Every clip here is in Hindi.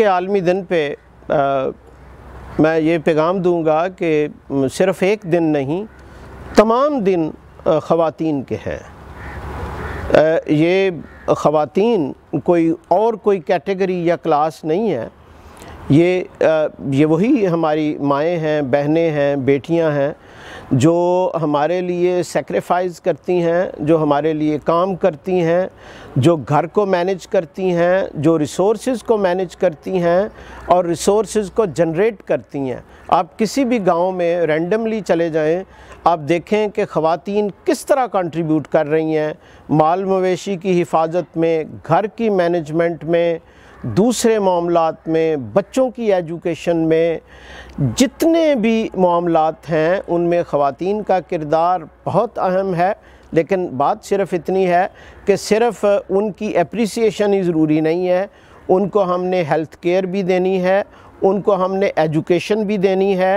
के आलमी दिन पे आ, मैं ये पैगाम दूंगा कि सिर्फ़ एक दिन नहीं तमाम दिन ख़वातीन के हैं ये ख़वातीन कोई और कोई कैटेगरी या क्लास नहीं है ये ये वही हमारी माएँ हैं बहनें हैं बेटियां हैं जो हमारे लिए सेक्रीफाइस करती हैं जो हमारे लिए काम करती हैं जो घर को मैनेज करती हैं जो रिसोर्स को मैनेज करती हैं और रिसोर्स को जनरेट करती हैं आप किसी भी गांव में रैंडमली चले जाएं आप देखें कि खातन किस तरह कंट्रीब्यूट कर रही हैं माल मवेशी की हिफाजत में घर की मैनेजमेंट में दूसरे मामलों में बच्चों की एजुकेशन में जितने भी मामलात हैं उनमें ख़वान का किरदार बहुत अहम है लेकिन बात सिर्फ इतनी है कि सिर्फ उनकी अप्रिसिएशन ही ज़रूरी नहीं है उनको हमने हेल्थ केयर भी देनी है उनको हमने एजुकेशन भी देनी है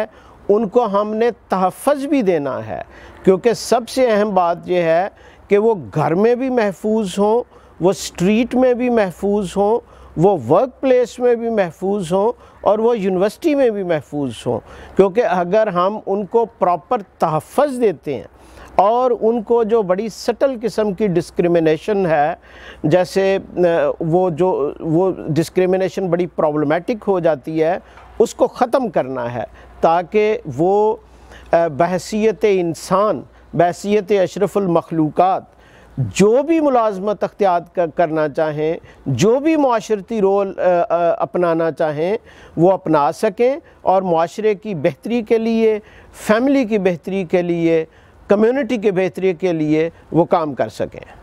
उनको हमने तहफ़ भी देना है क्योंकि सबसे अहम बात यह है कि वो घर में भी महफूज हों वो स्ट्रीट में भी महफूज हों वो वर्क प्लेस में भी महफूज हों और वो यूनिवर्सिटी में भी महफूज हों क्योंकि अगर हम उनको प्रॉपर तहफ़ देते हैं और उनको जो बड़ी सटल किस्म की डिस्क्रिमिनेशन है जैसे वो जो वो डिस्क्रिमिनेशन बड़ी प्रॉब्लमेटिक हो जाती है उसको ख़त्म करना है ताकि वो बहसीत इंसान बहसीत अशरफ़ुलमखलूक़ात जो भी मुलाजमत अख्तियार करना चाहें जो भी माशरती रोल अपनाना चाहें वो अपना सकें और माशरे की बेहतरी के लिए फैमिली की बेहतरी के लिए कम्युनिटी के बेहतरी के लिए वो काम कर सकें